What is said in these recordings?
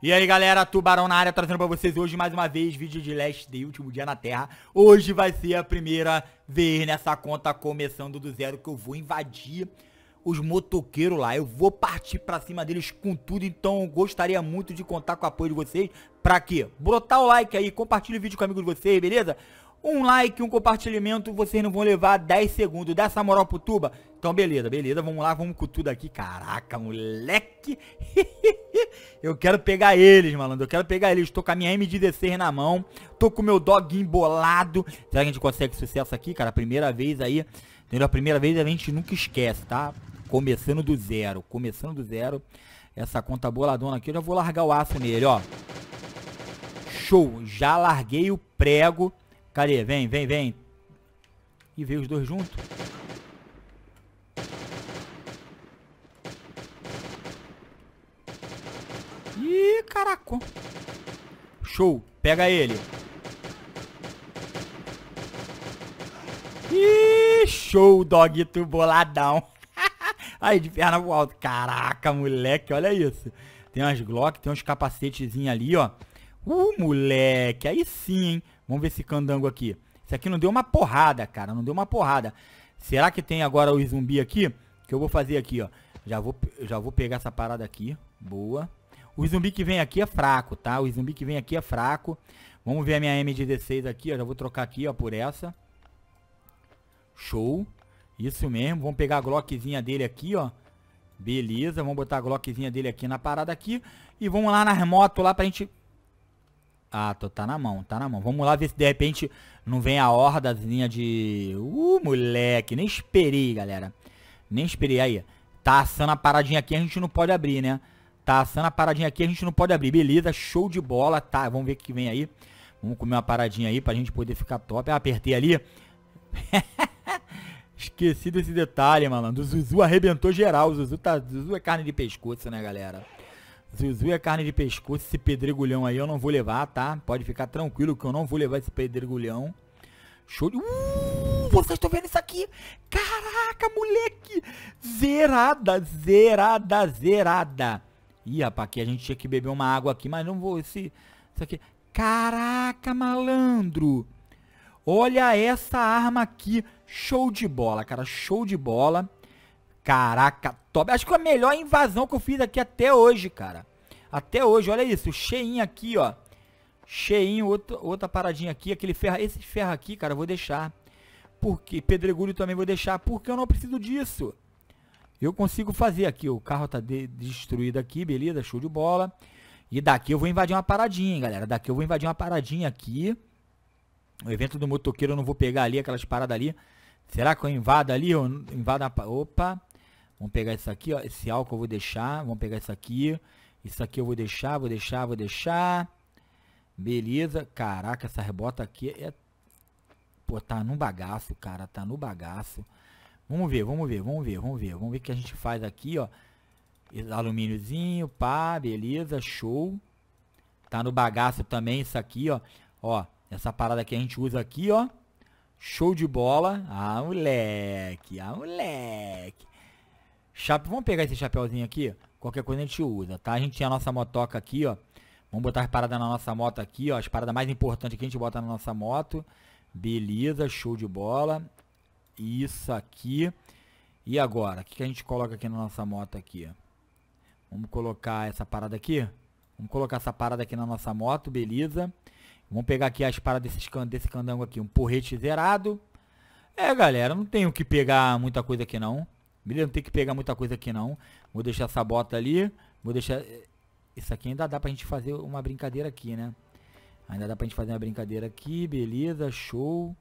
E aí galera, Tubarão na área, trazendo pra vocês hoje mais uma vez vídeo de Last Day, último dia na Terra. Hoje vai ser a primeira vez nessa conta começando do zero que eu vou invadir os motoqueiros lá. Eu vou partir pra cima deles com tudo, então gostaria muito de contar com o apoio de vocês. Pra quê? Botar o like aí, compartilha o vídeo com amigos de vocês, beleza? Um like, um compartilhamento, vocês não vão levar 10 segundos. Dá essa moral pro Tuba. Então, beleza, beleza. Vamos lá, vamos com tudo aqui. Caraca, moleque. eu quero pegar eles, malandro. Eu quero pegar eles. Tô com a minha M16 na mão. Tô com o meu dog embolado. Será que a gente consegue sucesso aqui, cara? Primeira vez aí. Entendeu? A primeira vez a gente nunca esquece, tá? Começando do zero. Começando do zero. Essa conta boladona aqui. Eu já vou largar o aço nele, ó. Show. Já larguei o prego. Cadê? Vem, vem, vem. E veio os dois juntos. Ih, caraca. Show. Pega ele. Ih, show, doguito boladão. Aí, de perna pro alto. Caraca, moleque, olha isso. Tem umas Glock, tem uns capacetezinhos ali, ó. Uh, moleque, aí sim, hein. Vamos ver esse candango aqui. Esse aqui não deu uma porrada, cara. Não deu uma porrada. Será que tem agora o zumbi aqui? Que eu vou fazer aqui, ó. Já vou, já vou pegar essa parada aqui. Boa. O zumbi que vem aqui é fraco, tá? O zumbi que vem aqui é fraco. Vamos ver a minha M16 aqui, ó. Já vou trocar aqui, ó, por essa. Show. Isso mesmo. Vamos pegar a Glockzinha dele aqui, ó. Beleza. Vamos botar a Glockzinha dele aqui na parada aqui. E vamos lá nas motos lá pra gente ah, tô, tá na mão, tá na mão. Vamos lá ver se de repente não vem a hordazinha de... Uh, moleque, nem esperei, galera. Nem esperei. Aí, tá assando a paradinha aqui, a gente não pode abrir, né? Tá assando a paradinha aqui, a gente não pode abrir. Beleza, show de bola, tá? Vamos ver o que vem aí. Vamos comer uma paradinha aí pra gente poder ficar top. Ah, apertei ali. Esqueci desse detalhe, malandro. O Zuzu arrebentou geral. O Zuzu, tá... Zuzu é carne de pescoço, né, galera? Zuzu é carne de pescoço, esse pedregulhão aí eu não vou levar, tá? Pode ficar tranquilo que eu não vou levar esse pedregulhão. Show de... Uh, vocês estão vendo isso aqui? Caraca, moleque! Zerada, zerada, zerada. Ih, rapaz, aqui a gente tinha que beber uma água aqui, mas não vou... Esse, isso aqui... Caraca, malandro! Olha essa arma aqui. Show de bola, cara. Show de bola. Caraca, top. Acho que a melhor invasão que eu fiz aqui até hoje, cara. Até hoje, olha isso. Cheinho aqui, ó. Cheinho, outro, outra paradinha aqui. Aquele ferro. Esse ferro aqui, cara, eu vou deixar. Porque pedregulho também vou deixar. Porque eu não preciso disso. Eu consigo fazer aqui. O carro tá de, destruído aqui, beleza? Show de bola. E daqui eu vou invadir uma paradinha, hein, galera. Daqui eu vou invadir uma paradinha aqui. O evento do motoqueiro eu não vou pegar ali, aquelas paradas ali. Será que eu invado ali? Eu invado uma... Opa. Vamos pegar isso aqui, ó. Esse álcool eu vou deixar. Vamos pegar isso aqui. Isso aqui eu vou deixar, vou deixar, vou deixar. Beleza. Caraca, essa rebota aqui é, é... Pô, tá no bagaço, cara. Tá no bagaço. Vamos ver, vamos ver, vamos ver, vamos ver. Vamos ver o que a gente faz aqui, ó. Alumíniozinho, pá, beleza, show. Tá no bagaço também isso aqui, ó. Ó, essa parada que a gente usa aqui, ó. Show de bola. Ah, moleque, ah, moleque vamos pegar esse chapéuzinho aqui, qualquer coisa a gente usa, tá? A gente tinha a nossa motoca aqui, ó. Vamos botar as paradas na nossa moto aqui, ó. As paradas mais importantes que a gente bota na nossa moto. Beleza, show de bola. Isso aqui. E agora, o que, que a gente coloca aqui na nossa moto aqui? Vamos colocar essa parada aqui. Vamos colocar essa parada aqui na nossa moto, beleza. Vamos pegar aqui as paradas desse, desse candango aqui. Um porrete zerado. É, galera, não tenho que pegar muita coisa aqui não. Beleza, não tem que pegar muita coisa aqui não. Vou deixar essa bota ali. Vou deixar... Eh, isso aqui ainda dá pra gente fazer uma brincadeira aqui, né? Ainda dá pra gente fazer uma brincadeira aqui. Beleza, show.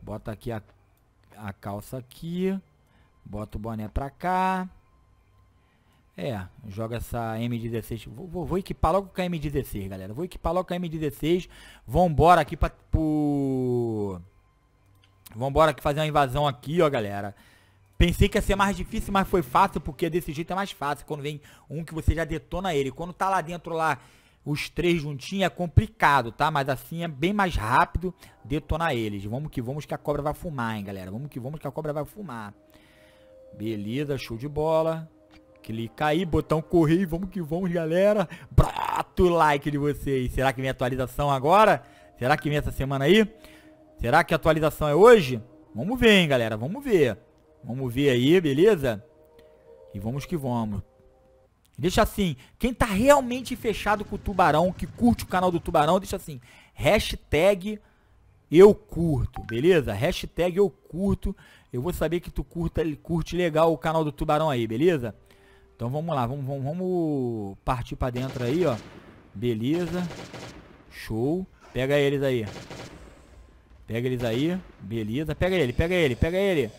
Bota aqui a, a calça aqui. Bota o boné pra cá. É, joga essa M16. Vou, vou, vou, equipar logo com a M16, galera. Vou equipar logo com a M16. Vambora aqui pra... Pro... Vambora aqui fazer uma invasão aqui, ó, galera. Pensei que ia ser mais difícil, mas foi fácil, porque desse jeito é mais fácil. Quando vem um que você já detona ele. Quando tá lá dentro, lá, os três juntinhos, é complicado, tá? Mas assim é bem mais rápido detonar eles. Vamos que vamos que a cobra vai fumar, hein, galera. Vamos que vamos que a cobra vai fumar. Beleza, show de bola. Clica aí, botão correr, vamos que vamos, galera. Brato like de vocês. Será que vem atualização agora? Será que vem essa semana aí? Será que a atualização é hoje? Vamos ver, hein, galera. Vamos ver. Vamos ver aí, beleza? E vamos que vamos. Deixa assim, quem tá realmente fechado com o Tubarão, que curte o canal do Tubarão, deixa assim, hashtag eu curto, beleza? Hashtag eu curto, eu vou saber que tu curta, curte legal o canal do Tubarão aí, beleza? Então vamos lá, vamos, vamos, vamos partir pra dentro aí, ó. Beleza, show, pega eles aí. Pega eles aí, beleza, pega ele, pega ele, pega ele.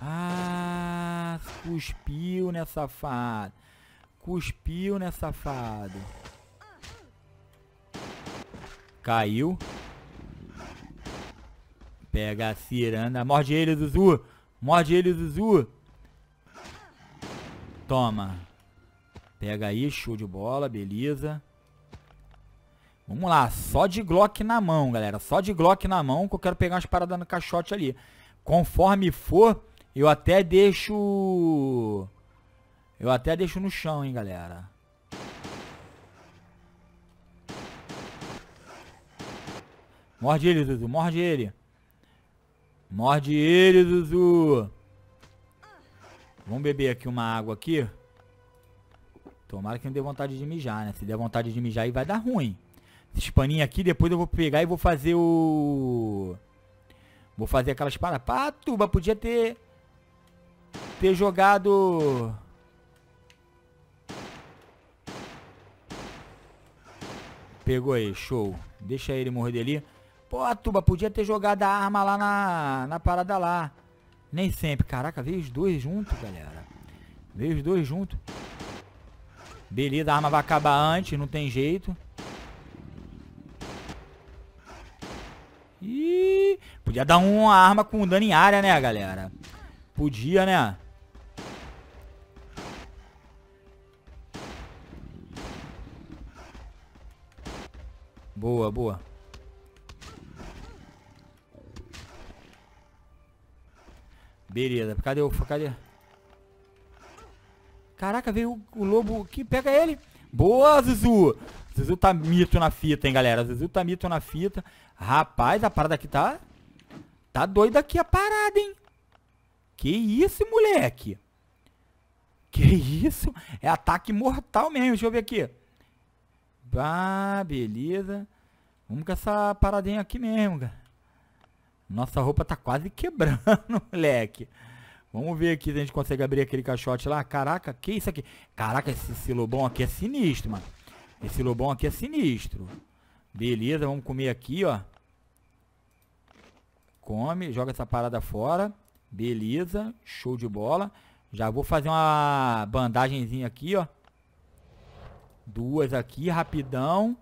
Ah, cuspiu, né, safado? Cuspiu, né, safado? Caiu. Pega a ciranda. Morde ele, Zuzu. Morde ele, Zuzu. Toma. Pega aí, show de bola, beleza. Vamos lá, só de Glock na mão, galera. Só de Glock na mão que eu quero pegar umas paradas no caixote ali. Conforme for, eu até deixo... Eu até deixo no chão, hein, galera. Morde ele, Zuzu. Morde ele. Morde ele, Zuzu. Vamos beber aqui uma água aqui. Tomara que não dê vontade de mijar, né? Se der vontade de mijar aí vai dar ruim. Esses paninhos aqui, depois eu vou pegar e vou fazer o... Vou fazer aquelas paradas. tuba podia ter ter jogado... Pegou aí, show. Deixa ele morrer dele. Pô, a Tuba, podia ter jogado a arma lá na, na parada lá. Nem sempre. Caraca, veio os dois juntos, galera. Veio os dois juntos. Beleza, a arma vai acabar antes, não tem jeito. E podia dar uma arma com dano em área, né, galera? Podia, né? Boa, boa. Beleza, cadê o... Cadê? Caraca, veio o, o lobo aqui, pega ele. Boa, Zuzu. Zuzu tá mito na fita, hein, galera. Zuzu tá mito na fita. Rapaz, a parada aqui tá... Tá doida aqui a parada, hein. Que isso, moleque. Que isso? É ataque mortal mesmo. Deixa eu ver aqui. Bah, beleza. Vamos com essa paradinha aqui mesmo, cara. Nossa roupa tá quase quebrando, moleque. Vamos ver aqui se a gente consegue abrir aquele caixote lá. Caraca, que isso aqui? Caraca, esse, esse lobão aqui é sinistro, mano. Esse lobão aqui é sinistro. Beleza, vamos comer aqui, ó. Come, joga essa parada fora. Beleza, show de bola. Já vou fazer uma bandagenzinha aqui, ó. Duas aqui, rapidão.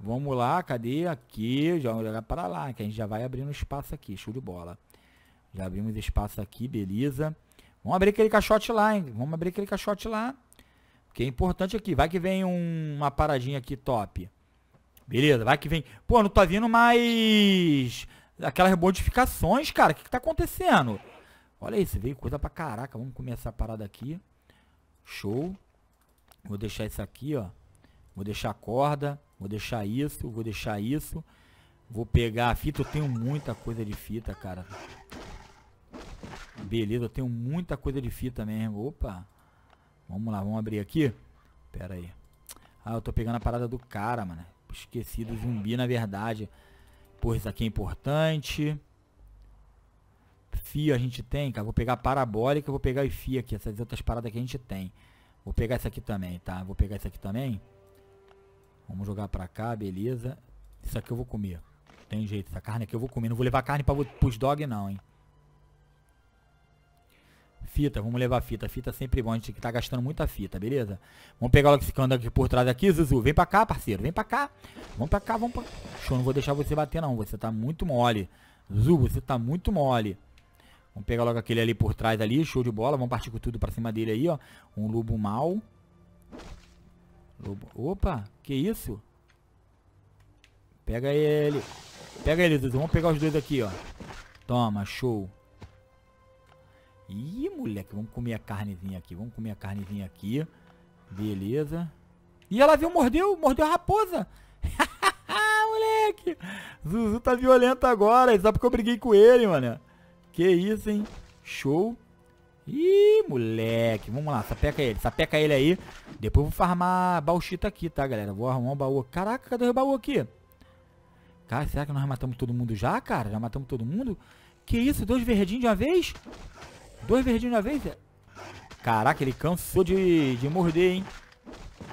Vamos lá, cadê? Aqui, já jogar para lá, que a gente já vai abrindo espaço aqui, show de bola. Já abrimos espaço aqui, beleza. Vamos abrir aquele caixote lá, hein? Vamos abrir aquele caixote lá. Que é importante aqui. Vai que vem um, uma paradinha aqui top. Beleza, vai que vem. Pô, não tá vindo mais aquelas modificações, cara. O que, que tá acontecendo? Olha isso, veio coisa pra caraca. Vamos começar a parada aqui. Show. Vou deixar isso aqui, ó. Vou deixar corda, vou deixar isso, vou deixar isso. Vou pegar a fita, eu tenho muita coisa de fita, cara. Beleza, eu tenho muita coisa de fita mesmo. Opa. Vamos lá, vamos abrir aqui. Pera aí. Ah, eu tô pegando a parada do cara, mano. Esqueci do zumbi, na verdade. Pô, isso aqui é importante. Fio a gente tem, cara. Vou pegar a parabólica, vou pegar o fio aqui. Essas outras paradas que a gente tem. Vou pegar isso aqui também, tá? Vou pegar isso aqui também. Vamos jogar pra cá, beleza. Isso aqui eu vou comer. Tem jeito, essa carne aqui eu vou comer. Não vou levar carne pra, pros dog não, hein. Fita, vamos levar fita. Fita é sempre bom, a gente tá gastando muita fita, beleza? Vamos pegar logo esse ficando aqui por trás aqui, Zuzu. Vem pra cá, parceiro, vem pra cá. Vamos pra cá, vamos pra... Show, não vou deixar você bater não, você tá muito mole. Zuzu, você tá muito mole. Vamos pegar logo aquele ali por trás ali, show de bola. Vamos partir com tudo pra cima dele aí, ó. Um lobo mau. Opa, que isso? Pega ele. Pega ele, Dudu. Vamos pegar os dois aqui, ó. Toma, show. Ih, moleque, vamos comer a carnezinha aqui. Vamos comer a carnezinha aqui. Beleza. E ela viu, mordeu, mordeu a raposa. moleque. Zuzu tá violento agora. Só porque eu briguei com ele, mano. Que isso, hein? Show. Ih, moleque. Vamos lá, sapeca ele. Sapeca ele aí. Depois vou farmar bauxita aqui, tá, galera? Vou arrumar um baú. Caraca, cadê o baú aqui? Cara, será que nós matamos todo mundo já, cara? Já matamos todo mundo? Que isso? Dois verdinhos de uma vez? Dois verdinhos de uma vez? Caraca, ele cansou de, de morder, hein?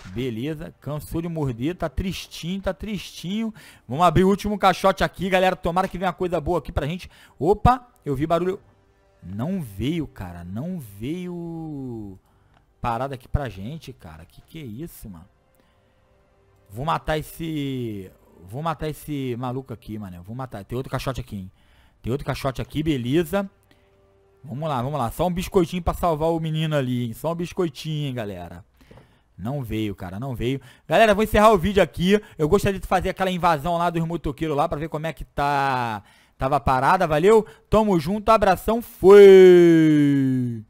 Beleza, cansou de morder, tá tristinho, tá tristinho. Vamos abrir o último caixote aqui, galera. Tomara que venha coisa boa aqui pra gente. Opa, eu vi barulho. Não veio, cara. Não veio parada aqui pra gente, cara. Que que é isso, mano? Vou matar esse... Vou matar esse maluco aqui, mano. Vou matar. Tem outro caixote aqui, hein? Tem outro caixote aqui, beleza. Vamos lá, vamos lá. Só um biscoitinho pra salvar o menino ali, hein? Só um biscoitinho, hein, galera. Não veio, cara, não veio. Galera, vou encerrar o vídeo aqui. Eu gostaria de fazer aquela invasão lá dos motoqueiros lá pra ver como é que tá... Tava parada, valeu? Tamo junto, abração, fui!